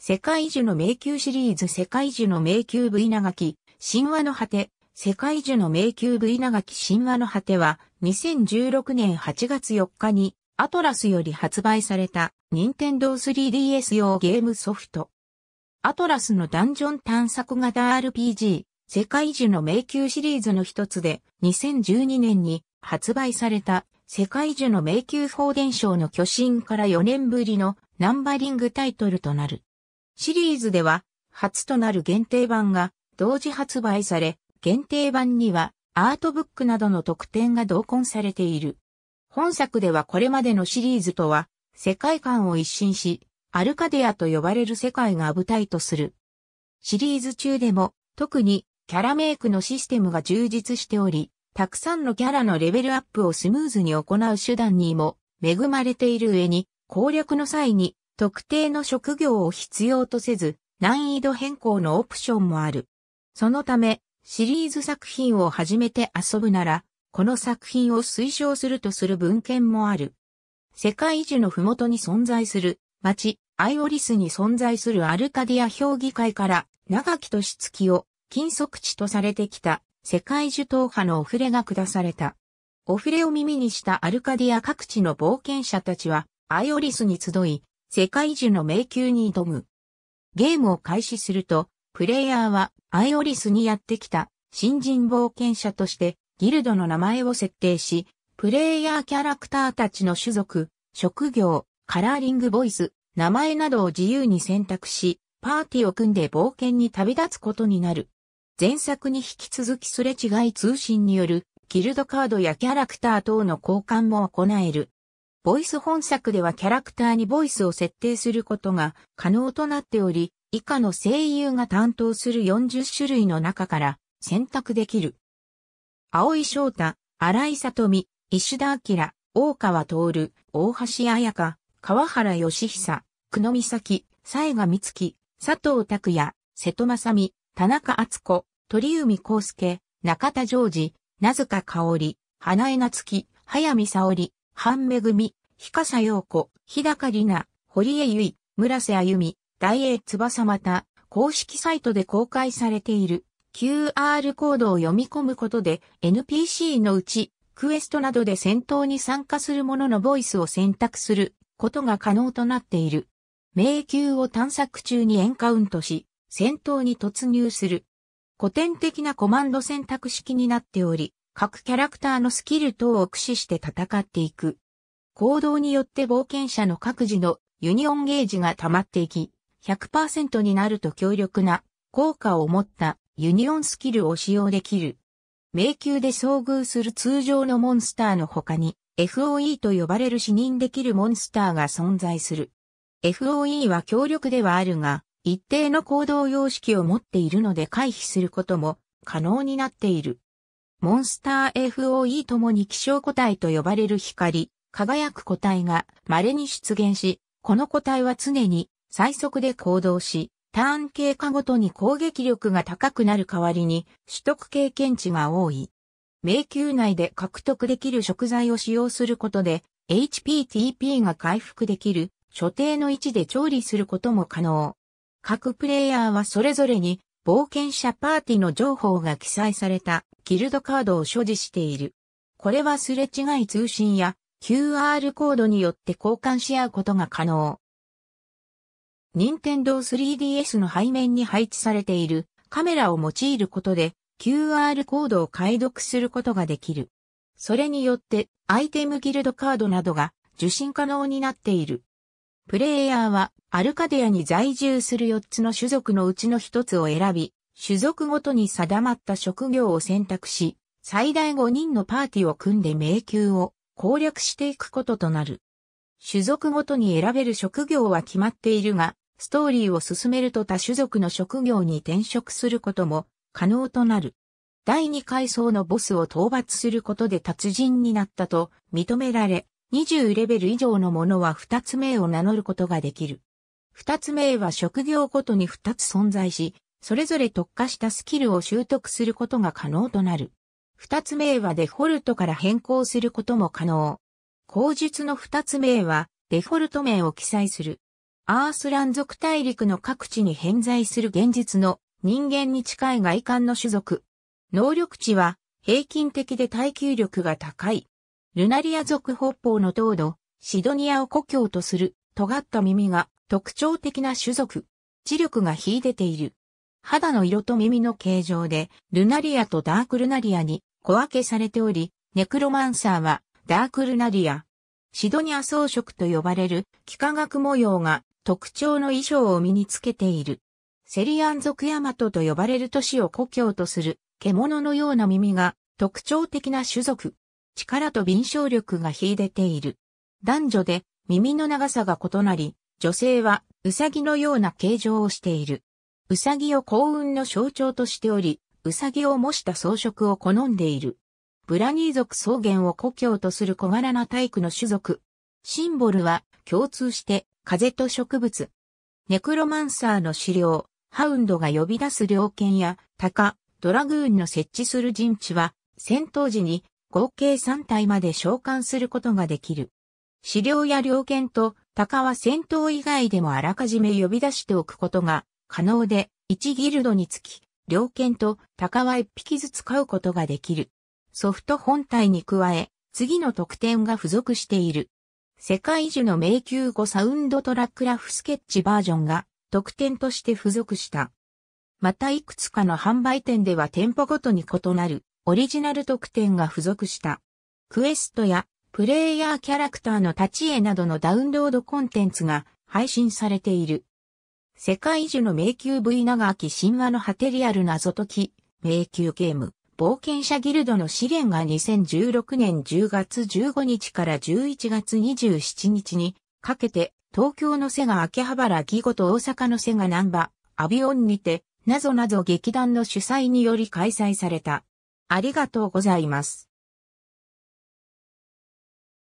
世界樹の迷宮シリーズ世界樹の迷宮 V 長き、神話の果て、世界樹の迷宮 V 長き神話の果ては、2016年8月4日に、アトラスより発売された、任天堂 3DS 用ゲームソフト。アトラスのダンジョン探索型 RPG、世界樹の迷宮シリーズの一つで、2012年に発売された、世界樹の迷宮放電賞の巨神から4年ぶりのナンバリングタイトルとなる。シリーズでは、初となる限定版が同時発売され、限定版にはアートブックなどの特典が同梱されている。本作ではこれまでのシリーズとは、世界観を一新し、アルカデアと呼ばれる世界が舞台とする。シリーズ中でも、特にキャラメイクのシステムが充実しており、たくさんのキャラのレベルアップをスムーズに行う手段にも恵まれている上に、攻略の際に特定の職業を必要とせず、難易度変更のオプションもある。そのため、シリーズ作品を初めて遊ぶなら、この作品を推奨するとする文献もある。世界樹の麓に存在する町、アイオリスに存在するアルカディア評議会から長き年月を禁足地とされてきた世界樹党派のお触れが下された。お触れを耳にしたアルカディア各地の冒険者たちはアイオリスに集い、世界樹の迷宮に挑む。ゲームを開始すると、プレイヤーはアイオリスにやってきた新人冒険者としてギルドの名前を設定し、プレイヤーキャラクターたちの種族、職業、カラーリングボイス、名前などを自由に選択し、パーティーを組んで冒険に旅立つことになる。前作に引き続きすれ違い通信によるギルドカードやキャラクター等の交換も行える。ボイス本作ではキャラクターにボイスを設定することが可能となっており、以下の声優が担当する40種類の中から選択できる。青井翔太、荒井里美、石田明、大川徹、大橋彩香、川原義久、久野美咲、佐賀美月、佐藤拓也、瀬戸正美、田中敦子、鳥海康介、中田ジョージ、名塚香織、花江夏樹、早見沙織、半サヨ日笠陽子、日高里奈、堀江由衣、村瀬歩美、大英翼また、公式サイトで公開されている QR コードを読み込むことで NPC のうちクエストなどで戦闘に参加する者のボイスを選択することが可能となっている。迷宮を探索中にエンカウントし、戦闘に突入する。古典的なコマンド選択式になっており、各キャラクターのスキル等を駆使して戦っていく。行動によって冒険者の各自のユニオンゲージが溜まっていき、100%になると強力な効果を持ったユニオンスキルを使用できる。迷宮で遭遇する通常のモンスターの他に FOE と呼ばれる視認できるモンスターが存在する。FOE は強力ではあるが、一定の行動様式を持っているので回避することも可能になっている。モンスター FOE ともに気象個体と呼ばれる光、輝く個体が稀に出現し、この個体は常に最速で行動し、ターン経過ごとに攻撃力が高くなる代わりに取得経験値が多い。迷宮内で獲得できる食材を使用することで HPTP が回復できる所定の位置で調理することも可能。各プレイヤーはそれぞれに冒険者パーティの情報が記載されたギルドカードを所持している。これはすれ違い通信や QR コードによって交換し合うことが可能。任天堂 3DS の背面に配置されているカメラを用いることで QR コードを解読することができる。それによってアイテムギルドカードなどが受信可能になっている。プレイヤーはアルカデアに在住する4つの種族のうちの1つを選び、種族ごとに定まった職業を選択し、最大5人のパーティーを組んで迷宮を攻略していくこととなる。種族ごとに選べる職業は決まっているが、ストーリーを進めると他種族の職業に転職することも可能となる。第2階層のボスを討伐することで達人になったと認められ、20レベル以上のものは2つ名を名乗ることができる。2つ名は職業ごとに2つ存在し、それぞれ特化したスキルを習得することが可能となる。二つ名はデフォルトから変更することも可能。口述の二つ名はデフォルト名を記載する。アースラン族大陸の各地に偏在する現実の人間に近い外観の種族。能力値は平均的で耐久力が高い。ルナリア族北方の東土、シドニアを故郷とする尖った耳が特徴的な種族。知力が秀でている。肌の色と耳の形状で、ルナリアとダークルナリアに小分けされており、ネクロマンサーはダークルナリア。シドニア装飾と呼ばれる幾何学模様が特徴の衣装を身につけている。セリアン族ヤマトと呼ばれる都市を故郷とする獣のような耳が特徴的な種族。力と敏捷力が秀でている。男女で耳の長さが異なり、女性はウサギのような形状をしている。うさぎを幸運の象徴としており、うさぎを模した装飾を好んでいる。ブラニー族草原を故郷とする小柄な体育の種族。シンボルは共通して風と植物。ネクロマンサーの資料、ハウンドが呼び出す猟犬や、鷹、ドラグーンの設置する陣地は、戦闘時に合計3体まで召喚することができる。資料や猟犬と鷹は戦闘以外でもあらかじめ呼び出しておくことが可能で、1ギルドにつき、猟犬と鷹は1匹ずつ飼うことができる。ソフト本体に加え、次の特典が付属している。世界樹の迷宮後サウンドトラックラフスケッチバージョンが特典として付属した。またいくつかの販売店では店舗ごとに異なるオリジナル特典が付属した。クエストやプレイヤーキャラクターの立ち絵などのダウンロードコンテンツが配信されている。世界樹の迷宮 V 長き神話の果てリアル謎解き、迷宮ゲーム、冒険者ギルドの試練が2016年10月15日から11月27日にかけて、東京の瀬が秋葉原義語と大阪の瀬が南波、アビオンにて、なぞなぞ劇団の主催により開催された。ありがとうございます。